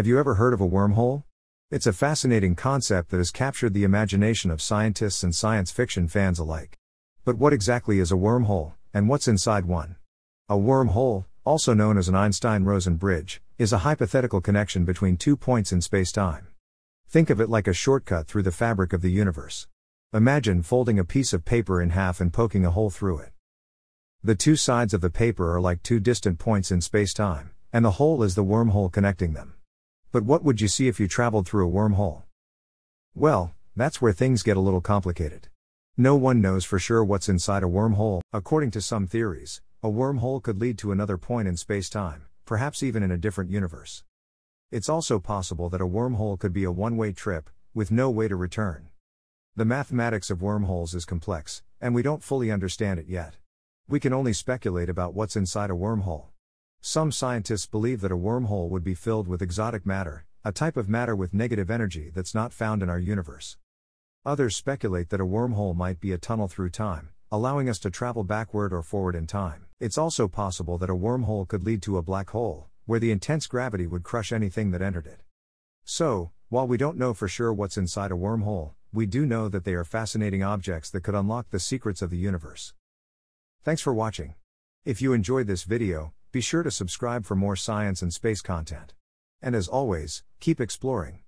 Have you ever heard of a wormhole? It's a fascinating concept that has captured the imagination of scientists and science fiction fans alike. But what exactly is a wormhole, and what's inside one? A wormhole, also known as an Einstein Rosen bridge, is a hypothetical connection between two points in space-time. Think of it like a shortcut through the fabric of the universe. Imagine folding a piece of paper in half and poking a hole through it. The two sides of the paper are like two distant points in space-time, and the hole is the wormhole connecting them. But what would you see if you traveled through a wormhole? Well, that's where things get a little complicated. No one knows for sure what's inside a wormhole. According to some theories, a wormhole could lead to another point in spacetime, perhaps even in a different universe. It's also possible that a wormhole could be a one way trip, with no way to return. The mathematics of wormholes is complex, and we don't fully understand it yet. We can only speculate about what's inside a wormhole. Some scientists believe that a wormhole would be filled with exotic matter, a type of matter with negative energy that's not found in our universe. Others speculate that a wormhole might be a tunnel through time, allowing us to travel backward or forward in time. It's also possible that a wormhole could lead to a black hole, where the intense gravity would crush anything that entered it. So, while we don't know for sure what's inside a wormhole, we do know that they are fascinating objects that could unlock the secrets of the universe. Thanks for watching. If you enjoyed this video, be sure to subscribe for more science and space content. And as always, keep exploring.